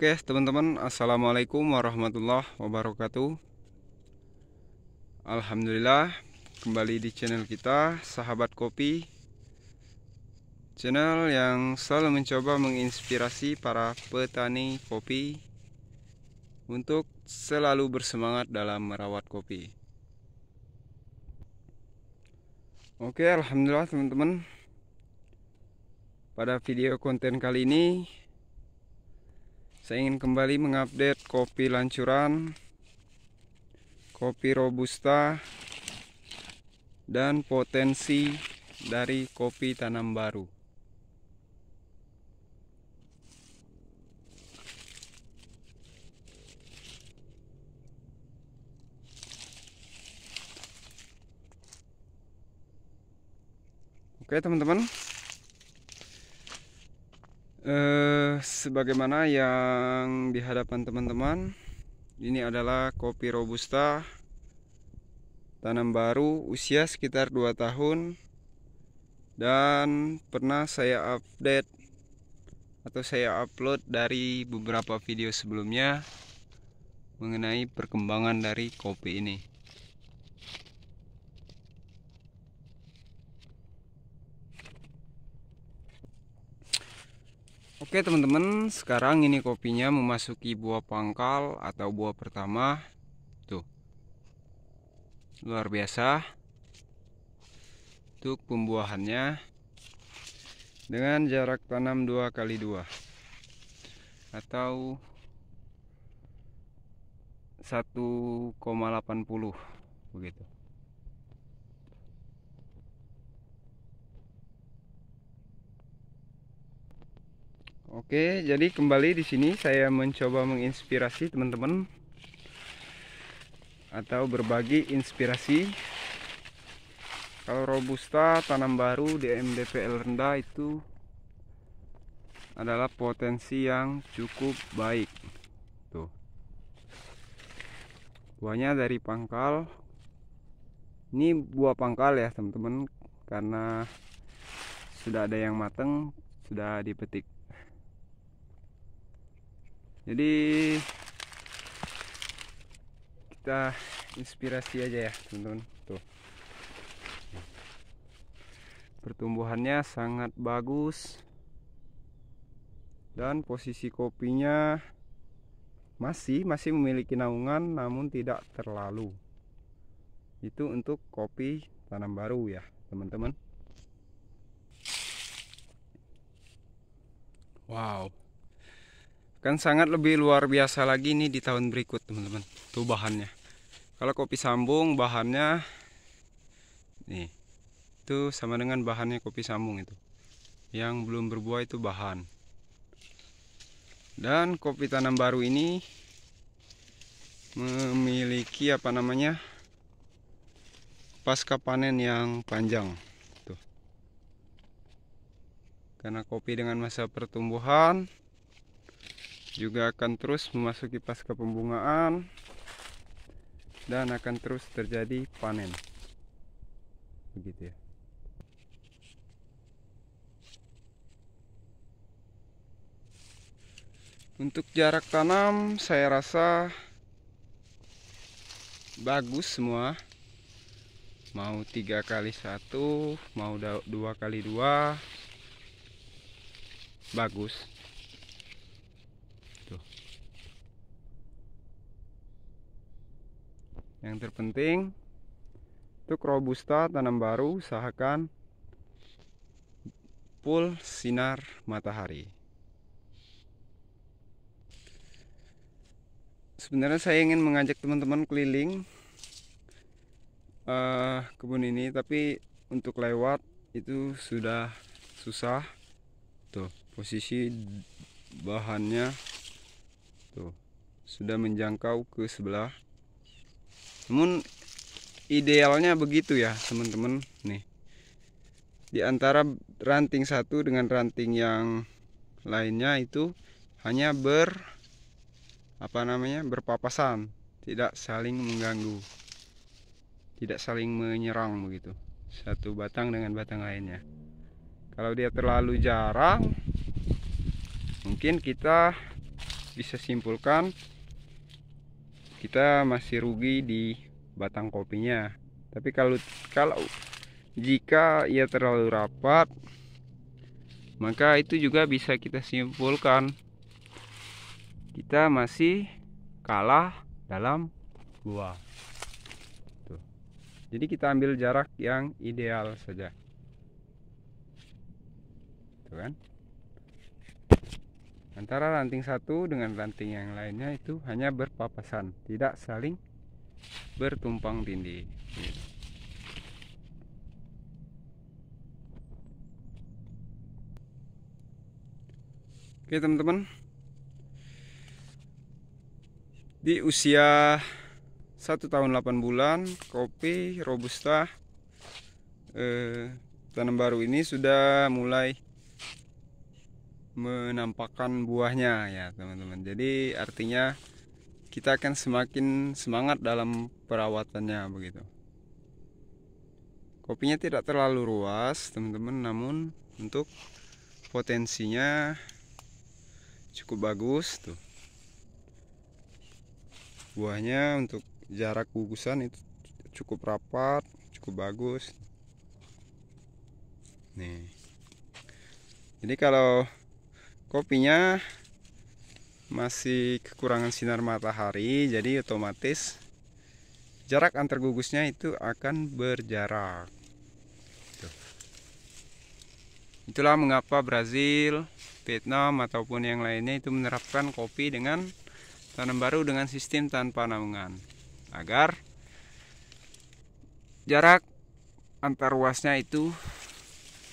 Oke teman-teman Assalamualaikum warahmatullahi wabarakatuh Alhamdulillah Kembali di channel kita Sahabat Kopi Channel yang selalu mencoba menginspirasi para petani kopi Untuk selalu bersemangat dalam merawat kopi Oke Alhamdulillah teman-teman Pada video konten kali ini saya ingin kembali mengupdate kopi lancuran, kopi robusta, dan potensi dari kopi tanam baru. Oke teman-teman, eh, sebagaimana yang di hadapan teman-teman ini adalah kopi robusta tanam baru usia sekitar 2 tahun dan pernah saya update atau saya upload dari beberapa video sebelumnya mengenai perkembangan dari kopi ini Oke teman-teman, sekarang ini kopinya memasuki buah pangkal atau buah pertama. Tuh. Luar biasa. Untuk pembuahannya dengan jarak tanam 2 kali 2 atau 1,80 begitu. Oke, jadi kembali di sini saya mencoba menginspirasi teman-teman atau berbagi inspirasi. Kalau robusta tanam baru di MDPL rendah itu adalah potensi yang cukup baik. Tuh. Buahnya dari pangkal. Ini buah pangkal ya, teman-teman, karena sudah ada yang mateng, sudah dipetik jadi kita inspirasi aja ya teman-teman tuh pertumbuhannya sangat bagus dan posisi kopinya masih masih memiliki naungan namun tidak terlalu itu untuk kopi tanam baru ya teman-teman wow Kan sangat lebih luar biasa lagi nih di tahun berikut teman-teman. Tuh bahannya. Kalau kopi sambung bahannya nih. Itu sama dengan bahannya kopi sambung itu. Yang belum berbuah itu bahan. Dan kopi tanam baru ini memiliki apa namanya? pasca panen yang panjang. Tuh. Karena kopi dengan masa pertumbuhan juga akan terus memasuki pasca pembungaan dan akan terus terjadi panen begitu ya untuk jarak tanam saya rasa bagus semua mau tiga kali satu mau dua kali dua bagus yang terpenting untuk robusta tanam baru usahakan full sinar matahari sebenarnya saya ingin mengajak teman-teman keliling uh, kebun ini tapi untuk lewat itu sudah susah tuh posisi bahannya tuh sudah menjangkau ke sebelah namun idealnya begitu ya teman-teman nih di antara ranting satu dengan ranting yang lainnya itu hanya ber apa namanya berpapasan tidak saling mengganggu tidak saling menyerang begitu satu batang dengan batang lainnya kalau dia terlalu jarang mungkin kita bisa simpulkan kita masih rugi di batang kopinya tapi kalau kalau jika ia terlalu rapat maka itu juga bisa kita simpulkan kita masih kalah dalam gua Tuh. jadi kita ambil jarak yang ideal saja Tuh kan Antara ranting satu dengan ranting yang lainnya itu hanya berpapasan, tidak saling bertumpang tindih. Oke teman-teman Di usia satu tahun 8 bulan Kopi Robusta eh, Tanam baru ini sudah mulai menampakkan buahnya ya teman-teman jadi artinya kita akan semakin semangat dalam perawatannya begitu kopinya tidak terlalu ruas teman-teman namun untuk potensinya cukup bagus tuh buahnya untuk jarak gugusan itu cukup rapat cukup bagus nih jadi kalau kopinya masih kekurangan sinar matahari jadi otomatis jarak antar gugusnya itu akan berjarak itulah mengapa Brazil Vietnam ataupun yang lainnya itu menerapkan kopi dengan tanam baru dengan sistem tanpa naungan agar jarak antar ruasnya itu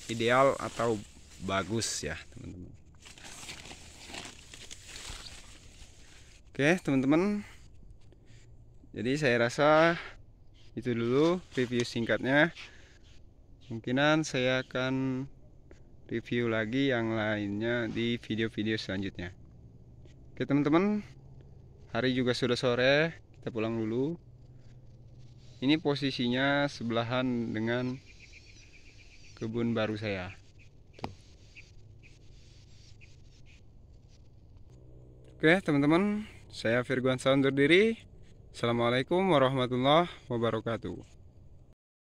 ideal atau bagus ya teman-teman Oke teman-teman Jadi saya rasa Itu dulu review singkatnya Mungkinan saya akan Review lagi yang lainnya Di video-video selanjutnya Oke teman-teman Hari juga sudah sore Kita pulang dulu Ini posisinya sebelahan dengan Kebun baru saya Oke teman-teman saya Firguan Saundur diri. Assalamualaikum warahmatullahi wabarakatuh.